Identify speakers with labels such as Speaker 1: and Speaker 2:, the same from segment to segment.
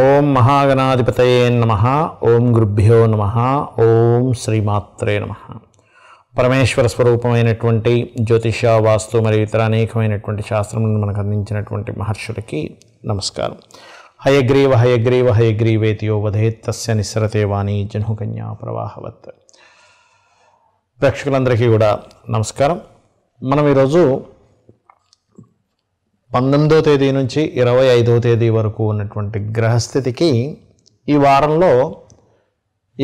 Speaker 1: ఓం మహాగణాధిపతయే నమ ఓం గురుభ్యో నమ ఓం శ్రీమాత్రే నమ పరమేశ్వర స్వరూపమైనటువంటి జ్యోతిష వాస్తు మరియు ఇతర అనేకమైనటువంటి శాస్త్రములను మనకు అందించినటువంటి మహర్షులకి నమస్కారం హయగ్రీవ హయగ్రీవ హయగ్రీవేతియో వధేత్తస్య నిస్సరతే వాణి జనుకన్యా ప్రవాహవత్ ప్రేక్షకులందరికీ కూడా నమస్కారం మనం ఈరోజు పంతొమ్మిదో తేదీ నుంచి ఇరవై ఐదో తేదీ వరకు ఉన్నటువంటి గ్రహస్థితికి ఈ వారంలో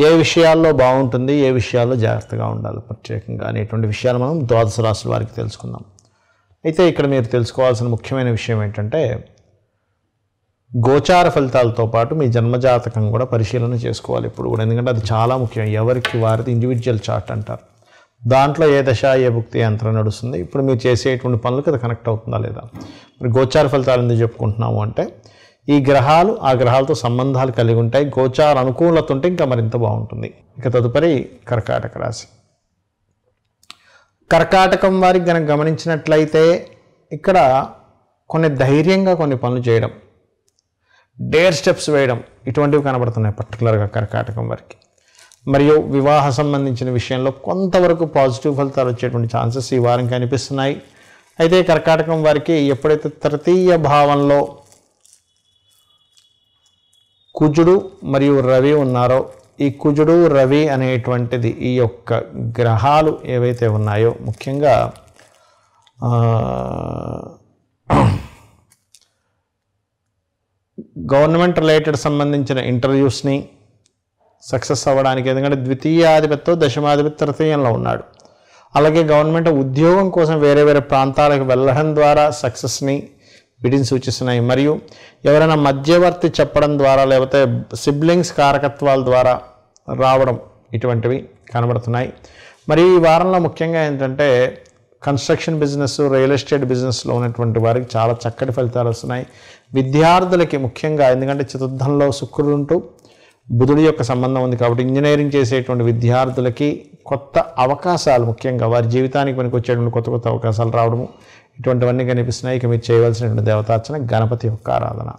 Speaker 1: ఏ విషయాల్లో బాగుంటుంది ఏ విషయాల్లో జాగ్రత్తగా ఉండాలి ప్రత్యేకంగా అనేటువంటి విషయాలు మనం ద్వాదశ రాశుల వారికి తెలుసుకుందాం అయితే ఇక్కడ మీరు తెలుసుకోవాల్సిన ముఖ్యమైన విషయం ఏంటంటే గోచార ఫలితాలతో పాటు మీ జన్మజాతకం కూడా పరిశీలన చేసుకోవాలి ఇప్పుడు కూడా ఎందుకంటే అది చాలా ముఖ్యం ఎవరికి వారిది ఇండివిజువల్ చార్ట్ అంటారు దాంట్లో ఏ దశ ఏ భుక్తి యంత్రం నడుస్తుంది ఇప్పుడు మీరు చేసేటువంటి పనులకు అది కనెక్ట్ అవుతుందా లేదా గోచార ఫలితాలు ఎందుకు చెప్పుకుంటున్నాము అంటే ఈ గ్రహాలు ఆ గ్రహాలతో సంబంధాలు కలిగి ఉంటాయి గోచార అనుకూలత ఉంటే ఇంకా మరింత బాగుంటుంది ఇక తదుపరి కర్కాటక రాశి కర్కాటకం వారికి కనుక గమనించినట్లయితే ఇక్కడ కొన్ని ధైర్యంగా కొన్ని పనులు చేయడం డేర్ స్టెప్స్ వేయడం ఇటువంటివి కనబడుతున్నాయి పర్టికులర్గా కర్కాటకం వారికి మరియు వివాహ సంబంధించిన విషయంలో కొంతవరకు పాజిటివ్ ఫలితాలు వచ్చేటువంటి ఛాన్సెస్ ఈ వారం కనిపిస్తున్నాయి అయితే కర్కాటకం వారికి ఎప్పుడైతే తృతీయ భావంలో కుజుడు మరియు రవి ఉన్నారో ఈ కుజుడు రవి అనేటువంటిది ఈ యొక్క గ్రహాలు ఏవైతే ఉన్నాయో ముఖ్యంగా గవర్నమెంట్ రిలేటెడ్ సంబంధించిన ఇంటర్వ్యూస్ని సక్సెస్ అవ్వడానికి ఎందుకంటే ద్వితీయాధిపత్యం దశమాధిపతి తృతీయంలో ఉన్నాడు అలాగే గవర్నమెంట్ ఉద్యోగం కోసం వేరే వేరే ప్రాంతాలకు వెళ్ళడం ద్వారా సక్సెస్ని విడిని సూచిస్తున్నాయి మరియు ఎవరైనా మధ్యవర్తి చెప్పడం ద్వారా లేకపోతే సిబ్లింగ్స్ కారకత్వాల ద్వారా రావడం ఇటువంటివి కనబడుతున్నాయి మరి ఈ వారంలో ముఖ్యంగా ఏంటంటే కన్స్ట్రక్షన్ బిజినెస్ రియల్ ఎస్టేట్ బిజినెస్లో ఉన్నటువంటి వారికి చాలా చక్కటి ఫలితాలు వస్తున్నాయి విద్యార్థులకి ముఖ్యంగా ఎందుకంటే చతుర్థంలో శుక్రుడు ఉంటూ బుధుడి యొక్క సంబంధం ఉంది కాబట్టి ఇంజనీరింగ్ చేసేటువంటి విద్యార్థులకి కొత్త అవకాశాలు ముఖ్యంగా వారి జీవితానికి మనకు వచ్చేటువంటి కొత్త కొత్త అవకాశాలు రావడము ఇటువంటివన్నీ కనిపిస్తున్నాయి ఇక మీరు చేయవలసినటువంటి దేవతార్చన గణపతి యొక్క ఆరాధన